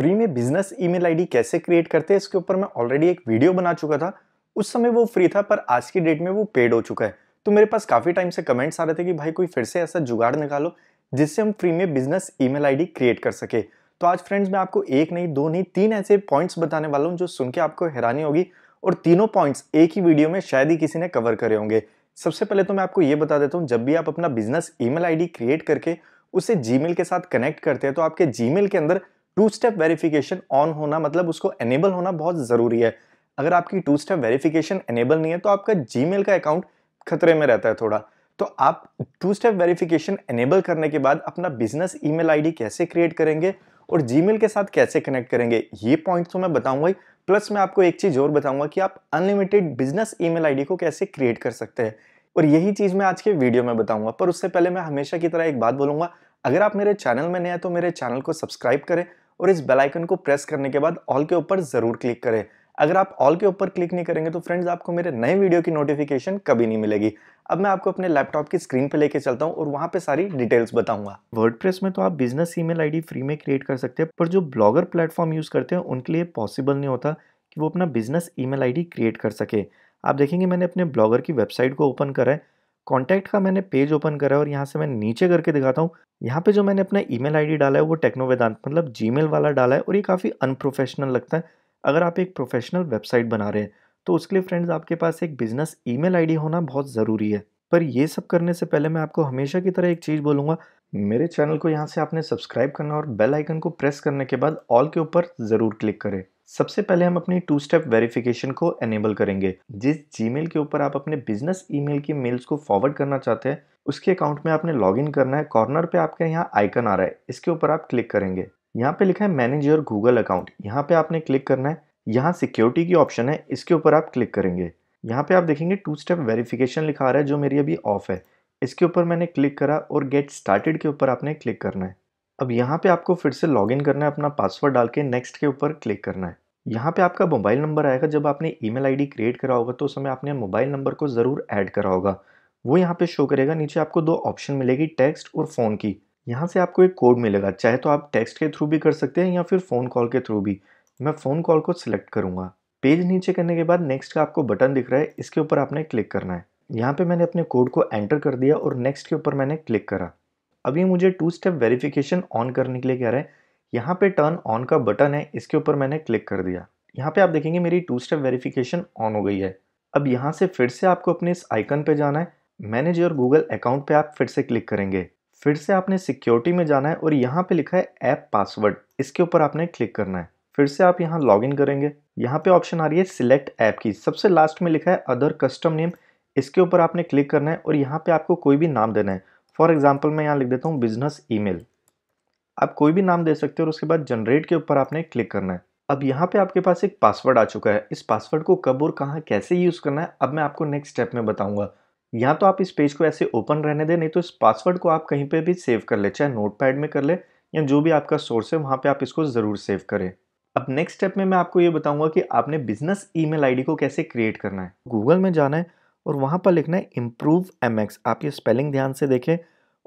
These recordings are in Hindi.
फ्री में बिजनेस ईमेल आईडी कैसे क्रिएट करते हैं इसके ऊपर मैं ऑलरेडी एक वीडियो बना चुका था उस समय वो फ्री था पर आज की डेट में वो पेड हो चुका है तो मेरे पास काफ़ी टाइम से कमेंट्स आ रहे थे कि भाई कोई फिर से ऐसा जुगाड़ निकालो जिससे हम फ्री में बिजनेस ईमेल आईडी क्रिएट कर सके तो आज फ्रेंड्स मैं आपको एक नहीं दो नहीं तीन ऐसे पॉइंट्स बताने वाला हूँ जो सुन के आपको हैरानी होगी और तीनों पॉइंट्स एक ही वीडियो में शायद ही किसी ने कवर करे होंगे सबसे पहले तो मैं आपको ये बता देता हूँ जब भी आप अपना बिजनेस ईमेल आईडी क्रिएट करके उसे जीमेल के साथ कनेक्ट करते हैं तो आपके जीमेल के अंदर टू स्टेप वेरिफिकेशन ऑन होना मतलब उसको एनेबल होना बहुत ज़रूरी है अगर आपकी टू स्टेप वेरिफिकेशन एनेबल नहीं है तो आपका जी का अकाउंट खतरे में रहता है थोड़ा तो आप टू स्टेप वेरिफिकेशन एनेबल करने के बाद अपना बिजनेस ईमेल आईडी कैसे क्रिएट करेंगे और जीमेल के साथ कैसे कनेक्ट करेंगे ये पॉइंट तो मैं बताऊंगा ही प्लस मैं आपको एक चीज़ और बताऊंगा कि आप अनलिमिटेड बिजनेस ईमेल आईडी को कैसे क्रिएट कर सकते हैं और यही चीज़ मैं आज के वीडियो में बताऊंगा पर उससे पहले मैं हमेशा की तरह एक बात बोलूँगा अगर आप मेरे चैनल में नए तो मेरे चैनल को सब्सक्राइब करें और इस बेल आइकन को प्रेस करने के बाद ऑल के ऊपर ज़रूर क्लिक करें अगर आप ऑल के ऊपर क्लिक नहीं करेंगे तो फ्रेंड्स आपको मेरे नए वीडियो की नोटिफिकेशन कभी नहीं मिलेगी अब मैं आपको अपने लैपटॉप की स्क्रीन पर लेके चलता हूँ और वहाँ पे सारी डिटेल्स बताऊंगा वर्डप्रेस में तो आप बिजनेस ईमेल आईडी फ्री में क्रिएट कर सकते हैं पर जो ब्लॉगर प्लेटफॉर्म यूज़ करते हैं उनके लिए पॉसिबल नहीं होता कि वो अपना बिजनेस ई मेल क्रिएट कर सके आप देखेंगे मैंने अपने ब्लॉगर की वेबसाइट को ओपन करा है कॉन्टैक्ट का मैंने पेज ओपन करा है और यहाँ से मैं नीचे करके दिखाता हूँ यहाँ पे जो मैंने अपना ईमेल आईडी डाला है वो टेक्नो वेदांत मतलब जीमेल वाला डाला है और ये काफ़ी अनप्रोफेशनल लगता है अगर आप एक प्रोफेशनल वेबसाइट बना रहे हैं तो उसके लिए फ्रेंड्स आपके पास एक बिजनेस ई मेल होना बहुत ज़रूरी है पर ये सब करने से पहले मैं आपको हमेशा की तरह एक चीज़ बोलूँगा मेरे चैनल को यहाँ से आपने सब्सक्राइब करना और बेल आइकन को प्रेस करने के बाद ऑल के ऊपर ज़रूर क्लिक करें सबसे पहले हम अपनी टू स्टेप वेरिफिकेशन को एनेबल करेंगे जिस जीमेल के ऊपर आप अपने बिजनेस ईमेल की मेल्स को फॉरवर्ड करना चाहते हैं उसके अकाउंट में आपने लॉगिन करना है कॉर्नर पे आपके यहाँ आइकन आ रहा है इसके ऊपर आप क्लिक करेंगे यहाँ पे लिखा है मैनेज योर गूगल अकाउंट यहाँ पे आपने क्लिक करना है यहाँ सिक्योरिटी की ऑप्शन है इसके ऊपर आप क्लिक करेंगे यहाँ पे आप देखेंगे टू स्टेप वेरिफिकेशन लिखा आ रहा है जो मेरी अभी ऑफ है इसके ऊपर मैंने क्लिक करा और गेट स्टार्टेड के ऊपर आपने क्लिक करना है अब यहाँ पे आपको फिर से लॉगिन करना है अपना पासवर्ड डाल के नेक्स्ट के ऊपर क्लिक करना है यहाँ पे आपका मोबाइल नंबर आएगा जब आपने ईमेल आईडी क्रिएट करा होगा तो उस समय आपने मोबाइल नंबर को ज़रूर ऐड करा होगा वो यहाँ पे शो करेगा नीचे आपको दो ऑप्शन मिलेगी टेक्स्ट और फ़ोन की यहाँ से आपको एक कोड मिलेगा चाहे तो आप टेक्स्ट के थ्रू भी कर सकते हैं या फिर फ़ोन कॉल के थ्रू भी मैं फ़ोन कॉल को सिलेक्ट करूँगा पेज नीचे करने के बाद नेक्स्ट का आपको बटन दिख रहा है इसके ऊपर आपने क्लिक करना है यहाँ पे मैंने अपने कोड को एंटर कर दिया और नेक्स्ट के ऊपर मैंने क्लिक करा अभी मुझे टू स्टेप वेरिफिकेशन ऑन करने के लिए कह रहा है यहाँ पे टर्न ऑन का बटन है इसके ऊपर मैंने क्लिक कर दिया यहाँ पे आप देखेंगे मेरी टू स्टेप वेरिफिकेशन ऑन हो गई है अब यहाँ से फिर से आपको अपने इस आइकन पे जाना है मैनेज योर गूगल अकाउंट पे आप फिर से क्लिक करेंगे फिर से आपने सिक्योरिटी में जाना है और यहाँ पे लिखा है ऐप पासवर्ड इसके ऊपर आपने क्लिक करना है फिर से आप यहाँ लॉग इन करेंगे यहाँ पे ऑप्शन आ रही है सिलेक्ट ऐप की सबसे लास्ट में लिखा है अदर कस्टम नेम इसके ऊपर आपने क्लिक करना है और यहाँ पे आपको कोई भी नाम देना है फॉर एग्जाम्पल मैं यहाँ लिख देता हूँ बिजनेस ईमेल आप कोई भी नाम दे सकते हो और उसके बाद जनरेट के ऊपर आपने क्लिक करना है अब यहाँ पे आपके पास एक पासवर्ड आ चुका है इस पासवर्ड को कब और कहाँ कैसे यूज़ करना है अब मैं आपको नेक्स्ट स्टेप में बताऊँगा या तो आप इस पेज को ऐसे ओपन रहने दें नहीं तो इस पासवर्ड को आप कहीं पे भी सेव कर ले चाहे नोटपैड में कर ले या जो भी आपका सोर्स है वहाँ पे आप इसको ज़रूर सेव करें अब नेक्स्ट स्टेप में मैं आपको ये बताऊंगा कि आपने बिजनेस ई मेल को कैसे क्रिएट करना है गूगल में जाना है और वहाँ पर लिखना है इम्प्रूव एम एक्स आप ये स्पेलिंग ध्यान से देखें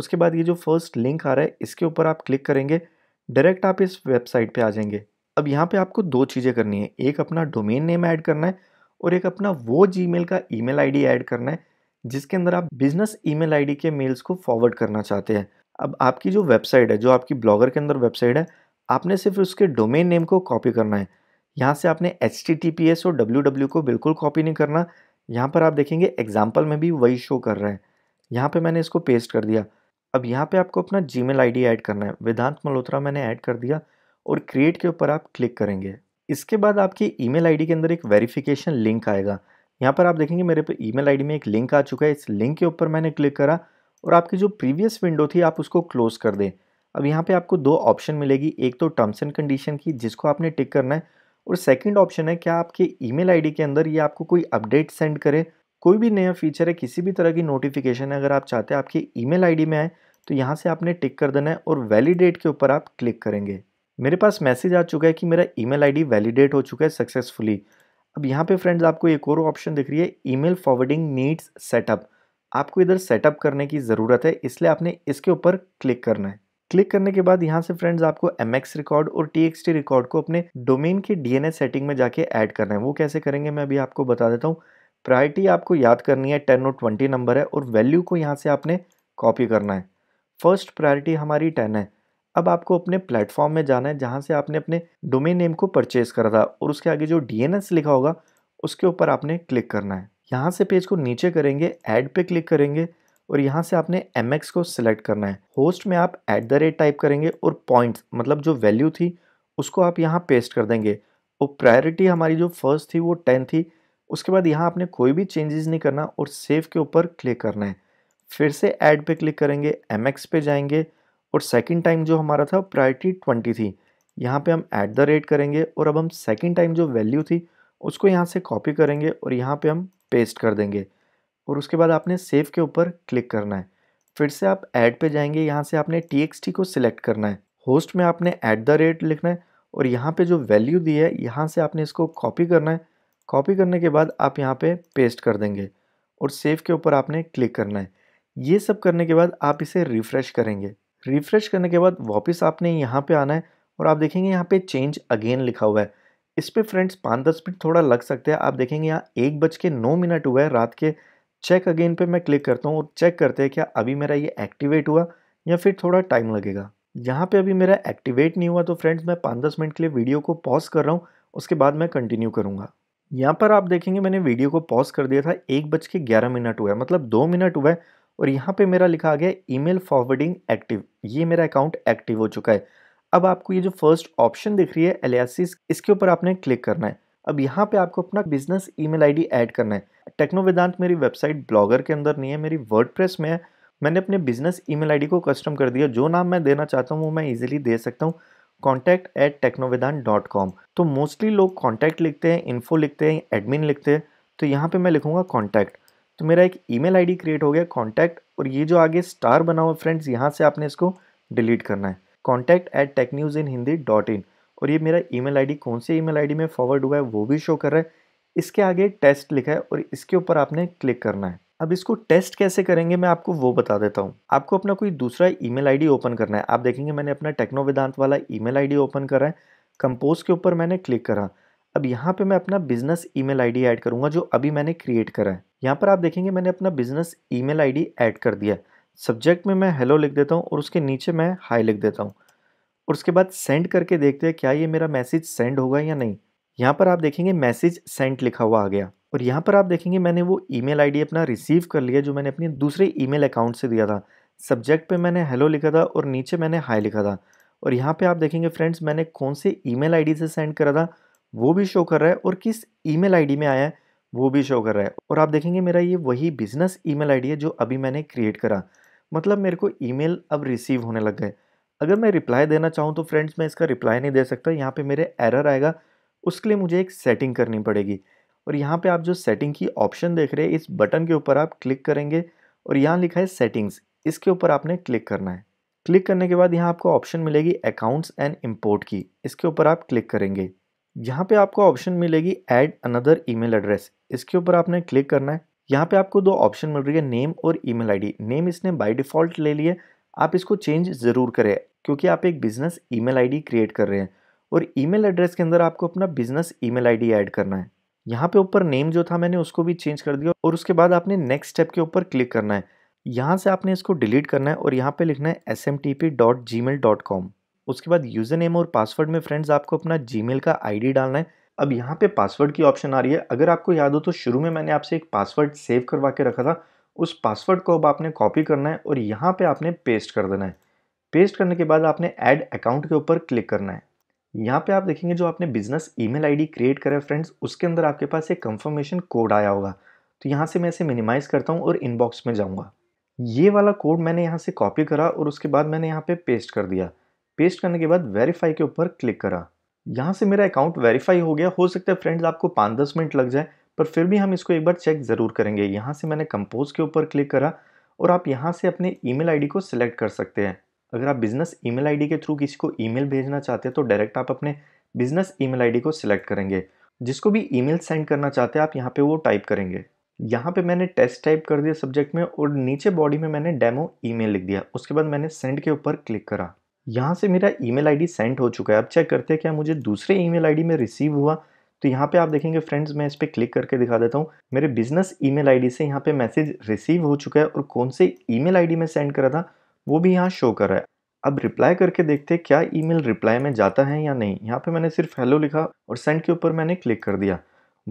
उसके बाद ये जो फर्स्ट लिंक आ रहा है इसके ऊपर आप क्लिक करेंगे डायरेक्ट आप इस वेबसाइट पे आ जाएंगे अब यहाँ पे आपको दो चीज़ें करनी है एक अपना डोमेन नेम ऐड करना है और एक अपना वो जीमेल का ईमेल आईडी ऐड करना है जिसके अंदर आप बिजनेस ईमेल आईडी के मेल्स को फॉरवर्ड करना चाहते हैं अब आपकी जो वेबसाइट है जो आपकी ब्लॉगर के अंदर वेबसाइट है आपने सिर्फ उसके डोमेन नेम को कॉपी करना है यहाँ से आपने एच और डब्ल्यू को बिल्कुल कॉपी नहीं करना यहाँ पर आप देखेंगे एग्जाम्पल में भी वही शो कर रहा है यहाँ पे मैंने इसको पेस्ट कर दिया अब यहाँ पे आपको अपना जी मेल ऐड करना है वेदांत मल्होत्रा मैंने ऐड कर दिया और क्रिएट के ऊपर आप क्लिक करेंगे इसके बाद आपकी ई मेल के अंदर एक वेरीफिकेशन लिंक आएगा यहाँ पर आप देखेंगे मेरे पे ई मेल में एक लिंक आ चुका है इस लिंक के ऊपर मैंने क्लिक करा और आपकी जो प्रीवियस विंडो थी आप उसको क्लोज़ कर दें अब यहाँ पे आपको दो ऑप्शन मिलेगी एक तो टर्म्स एंड कंडीशन की जिसको आपने टिक करना है और सेकंड ऑप्शन है क्या आपके ईमेल आईडी के अंदर ये आपको कोई अपडेट सेंड करे कोई भी नया फीचर है किसी भी तरह की नोटिफिकेशन है अगर आप चाहते हैं आपके ईमेल आईडी में आए तो यहाँ से आपने टिक कर देना है और वैलिडेट के ऊपर आप क्लिक करेंगे मेरे पास मैसेज आ चुका है कि मेरा ई मेल वैलिडेट हो चुका है सक्सेसफुली अब यहाँ पे फ्रेंड्स आपको एक और ऑप्शन दिख रही है ईमेल फॉरवर्डिंग नीड्स सेटअप आपको इधर सेटअप करने की ज़रूरत है इसलिए आपने इसके ऊपर क्लिक करना है क्लिक करने के बाद यहाँ से फ्रेंड्स आपको एम रिकॉर्ड और टी रिकॉर्ड को अपने डोमेन की डी सेटिंग में जाके ऐड करना है वो कैसे करेंगे मैं अभी आपको बता देता हूँ प्रायरिटी आपको याद करनी है टेन और ट्वेंटी नंबर है और वैल्यू को यहाँ से आपने कॉपी करना है फर्स्ट प्रायरिटी हमारी टेन है अब आपको अपने प्लेटफॉर्म में जाना है जहाँ से आपने अपने डोमेन नेम को परचेज़ करा था और उसके आगे जो डी लिखा होगा उसके ऊपर आपने क्लिक करना है यहाँ से पेज को नीचे करेंगे ऐड पे क्लिक करेंगे और यहाँ से आपने एम को सिलेक्ट करना है होस्ट में आप एट द रेट टाइप करेंगे और पॉइंट्स मतलब जो वैल्यू थी उसको आप यहाँ पेस्ट कर देंगे और प्रायोरिटी हमारी जो फर्स्ट थी वो टेन थी उसके बाद यहाँ आपने कोई भी चेंजेस नहीं करना और सेव के ऊपर क्लिक करना है फिर से ऐड पे क्लिक करेंगे एम पे जाएंगे और सेकेंड टाइम जो हमारा था प्रायोरिटी ट्वेंटी थी यहाँ पे हम ऐट द रेट करेंगे और अब हम सेकेंड टाइम जो वैल्यू थी उसको यहाँ से कॉपी करेंगे और यहाँ पे हम पेस्ट कर देंगे और उसके बाद आपने सेव के ऊपर क्लिक करना है फिर से आप ऐड पे जाएंगे यहाँ से आपने टी को सिलेक्ट करना है होस्ट में आपने ऐट द रेट लिखना है और यहाँ पे जो वैल्यू दी है यहाँ से आपने इसको कॉपी करना है कॉपी करने के बाद आप यहाँ पे पेस्ट कर देंगे और सेव के ऊपर आपने क्लिक करना है ये सब करने के बाद आप इसे रिफ़्रेश करेंगे रिफ़्रेश करने के बाद वापस आपने यहाँ पर आना है और आप देखेंगे यहाँ पर चेंज अगेन लिखा हुआ है इस पर फ्रेंड्स पाँच दस मिनट थोड़ा लग सकते हैं आप देखेंगे यहाँ एक बज के नौ मिनट हुआ है रात के चेक अगेन पे मैं क्लिक करता हूँ और चेक करते हैं क्या अभी मेरा ये एक्टिवेट हुआ या फिर थोड़ा टाइम लगेगा यहाँ पे अभी मेरा एक्टिवेट नहीं हुआ तो फ्रेंड्स मैं पाँच दस मिनट के लिए वीडियो को पॉज कर रहा हूँ उसके बाद मैं कंटिन्यू करूँगा यहाँ पर आप देखेंगे मैंने वीडियो को पॉज कर दिया था एक बज के ग्यारह मिनट हुआ है मतलब दो मिनट हुआ है और यहाँ पर मेरा लिखा आ गया ईमेल फॉरवर्डिंग एक्टिव ये मेरा अकाउंट एक्टिव हो चुका है अब आपको ये जो फर्स्ट ऑप्शन दिख रही है एलियासिस इसके ऊपर आपने क्लिक करना है अब यहाँ पे आपको अपना बिजनेस ईमेल आईडी ऐड करना है टेक्नो वेदांत मेरी वेबसाइट ब्लॉगर के अंदर नहीं है मेरी वर्डप्रेस में है मैंने अपने बिजनेस ईमेल आईडी को कस्टम कर दिया जो नाम मैं देना चाहता हूँ वो मैं इजीली दे सकता हूँ contact at Technovedan dot com तो मोस्टली लोग कॉन्टैक्ट लिखते हैं इन्फो लिखते हैं एडमिन लिखते हैं तो यहाँ पे मैं लिखूँगा कॉन्टैक्ट तो मेरा एक ई मेल क्रिएट हो गया कॉन्टैक्ट और ये जो आगे स्टार बना हुआ फ्रेंड्स यहाँ से आपने इसको डिलीट करना है contact at tech news in Hindi dot in और ये मेरा ईमेल आईडी कौन से ईमेल आईडी में फॉरवर्ड हुआ है वो भी शो कर रहा है इसके आगे टेस्ट लिखा है और इसके ऊपर आपने क्लिक करना है अब इसको टेस्ट कैसे करेंगे मैं आपको वो बता देता हूँ आपको अपना कोई दूसरा ईमेल आईडी ओपन करना है आप देखेंगे मैंने अपना टेक्नो वेदांत वाला ईमेल आईडी ओपन करा है कंपोज के ऊपर मैंने क्लिक करा अब यहाँ पे मैं अपना बिजनेस ईमेल आईडी ऐड करूँगा जो अभी मैंने क्रिएट करा है यहाँ पर आप देखेंगे मैंने अपना बिजनेस ईमेल आईडी ऐड कर दिया सब्जेक्ट में मैं हेलो लिख देता हूँ और उसके नीचे मैं हाई लिख देता हूँ और उसके बाद सेंड करके देखते हैं क्या ये मेरा मैसेज सेंड होगा या नहीं यहाँ पर आप देखेंगे मैसेज सेंड लिखा हुआ आ गया और यहाँ पर आप देखेंगे मैंने वो ईमेल आईडी अपना रिसीव कर लिया जो मैंने अपने दूसरे ईमेल अकाउंट से दिया था सब्जेक्ट पे मैंने हेलो लिखा था और नीचे मैंने हाई लिखा था और यहाँ पे आप देखेंगे फ्रेंड्स मैंने कौन से ई मेल से सेंड करा था वो भी शो कर रहा है और किस ई मेल में आया है वो भी शो कर रहा है और आप देखेंगे मेरा ये वही बिजनेस ईमेल आईडी है जो अभी मैंने क्रिएट करा मतलब मेरे को ईमेल अब रिसीव होने लग गए अगर मैं रिप्लाई देना चाहूँ तो फ्रेंड्स मैं इसका रिप्लाई नहीं दे सकता यहाँ पे मेरे एरर आएगा उसके लिए मुझे एक सेटिंग करनी पड़ेगी और यहाँ पे आप जो सेटिंग की ऑप्शन देख रहे हैं इस बटन के ऊपर आप क्लिक करेंगे और यहाँ लिखा है सेटिंग्स इसके ऊपर आपने क्लिक करना है क्लिक करने के बाद यहाँ आपको ऑप्शन मिलेगी अकाउंट्स एंड इम्पोर्ट की इसके ऊपर आप क्लिक करेंगे यहाँ पर आपको ऑप्शन मिलेगी एड अनदर ई एड्रेस इसके ऊपर आपने क्लिक करना है यहाँ पे आपको दो ऑप्शन मिल रही है नेम और ईमेल आईडी नेम इसने बाय डिफ़ॉल्ट ले लिए आप इसको चेंज ज़रूर करें क्योंकि आप एक बिज़नेस ईमेल आईडी क्रिएट कर रहे हैं और ईमेल एड्रेस के अंदर आपको अपना बिज़नेस ईमेल आईडी ऐड करना है यहाँ पे ऊपर नेम जो था मैंने उसको भी चेंज कर दिया और उसके बाद आपने नेक्स्ट स्टेप के ऊपर क्लिक करना है यहाँ से आपने इसको डिलीट करना है और यहाँ पे लिखना है एस उसके बाद यूज़र नेम और पासवर्ड में फ्रेंड्स आपको अपना मेल का आईडी डालना है अब यहाँ पे पासवर्ड की ऑप्शन आ रही है अगर आपको याद हो तो शुरू में मैंने आपसे एक पासवर्ड सेव करवा के रखा था उस पासवर्ड को अब आपने कॉपी करना है और यहाँ पे आपने पेस्ट कर देना है पेस्ट करने के बाद आपने ऐड अकाउंट के ऊपर क्लिक करना है यहाँ पे आप देखेंगे जो आपने बिजनेस ईमेल आईडी क्रिएट करा है फ्रेंड्स उसके अंदर आपके पास एक कंफर्मेशन कोड आया होगा तो यहाँ से मैं इसे मिनिमाइज करता हूँ और इनबॉक्स में जाऊँगा ये वाला कोड मैंने यहाँ से कॉपी करा और उसके बाद मैंने यहाँ पे पेस्ट कर दिया पेस्ट करने के बाद वेरीफाई के ऊपर क्लिक करा यहाँ से मेरा अकाउंट वेरीफाई हो गया हो सकता है फ्रेंड्स आपको पाँच दस मिनट लग जाए पर फिर भी हम इसको एक बार चेक ज़रूर करेंगे यहाँ से मैंने कंपोज के ऊपर क्लिक करा और आप यहाँ से अपने ईमेल आईडी को सिलेक्ट कर सकते हैं अगर आप बिज़नेस ईमेल आईडी के थ्रू किसी को ईमेल भेजना चाहते हैं तो डायरेक्ट आप अपने बिज़नेस ईमेल आईडी को सिलेक्ट करेंगे जिसको भी ईमेल सेंड करना चाहते हैं आप यहाँ पर वो टाइप करेंगे यहाँ पे मैंने टेस्ट टाइप कर दिया सब्जेक्ट में और नीचे बॉडी में मैंने डेमो ईमेल लिख दिया उसके बाद मैंने सेंड के ऊपर क्लिक करा यहाँ से मेरा ईमेल आईडी सेंड हो चुका है अब चेक करते हैं क्या मुझे दूसरे ईमेल आईडी में रिसीव हुआ तो यहाँ पे आप देखेंगे फ्रेंड्स मैं इस पर क्लिक करके दिखा देता हूँ मेरे बिजनेस ईमेल आईडी से यहाँ पे मैसेज रिसीव हो चुका है और कौन से ईमेल आईडी में सेंड करा था वो भी यहाँ शो कर रहा है अब रिप्लाई करके देखते हैं क्या ईमेल रिप्लाई में जाता है या नहीं यहाँ पे मैंने सिर्फ हेलो लिखा और सेंड के ऊपर मैंने क्लिक कर दिया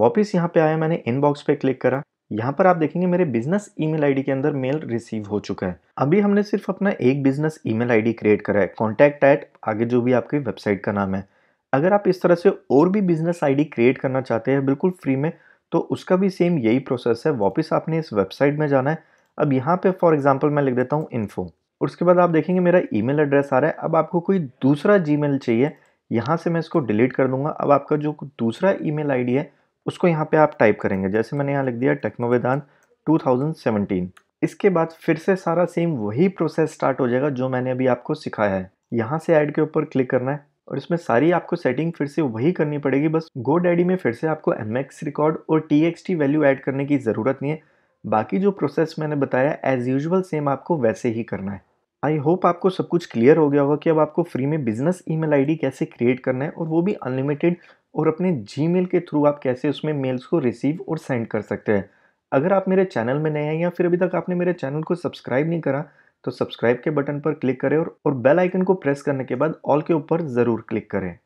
वापस यहाँ पे आया मैंने इनबॉक्स पे क्लिक करा यहाँ पर आप देखेंगे मेरे बिजनेस ईमेल आईडी के अंदर मेल रिसीव हो चुका है अभी हमने सिर्फ अपना एक बिजनेस ईमेल आईडी क्रिएट करा है कॉन्टैक्ट एट आगे जो भी आपकी वेबसाइट का नाम है अगर आप इस तरह से और भी बिजनेस आईडी क्रिएट करना चाहते हैं बिल्कुल फ्री में तो उसका भी सेम यही प्रोसेस है वापस आपने इस वेबसाइट में जाना है अब यहाँ पे फॉर एग्जांपल मैं लिख देता हूँ इन्फो और उसके बाद आप देखेंगे मेरा ईमेल एड्रेस आ रहा है अब आपको कोई दूसरा जी चाहिए यहाँ से मैं इसको डिलीट कर दूंगा अब आपका जो दूसरा ई मेल है उसको यहाँ पर आप टाइप करेंगे जैसे मैंने यहाँ लिख दिया टेक्नोवेदान 2017 इसके बाद फिर से सारा सेम वही प्रोसेस स्टार्ट हो जाएगा जो मैंने अभी आपको सिखाया है यहाँ से ऐड के ऊपर क्लिक करना है और इसमें सारी आपको सेटिंग फिर से वही करनी पड़ेगी बस गो डैडी में फिर से आपको एम रिकॉर्ड और टी वैल्यू ऐड करने की ज़रूरत नहीं है बाकी जो प्रोसेस मैंने बताया एज यूजल सेम आपको वैसे ही करना है आई होप आपको सब कुछ क्लियर हो गया होगा कि अब आपको फ्री में बिजनेस ईमेल आईडी कैसे क्रिएट करना है और वो भी अनलिमिटेड और अपने जीमेल के थ्रू आप कैसे उसमें मेल्स को रिसीव और सेंड कर सकते हैं अगर आप मेरे चैनल में नए हैं या फिर अभी तक आपने मेरे चैनल को सब्सक्राइब नहीं करा तो सब्सक्राइब के बटन पर क्लिक करें और, और बेल आइकन को प्रेस करने के बाद ऑल के ऊपर ज़रूर क्लिक करें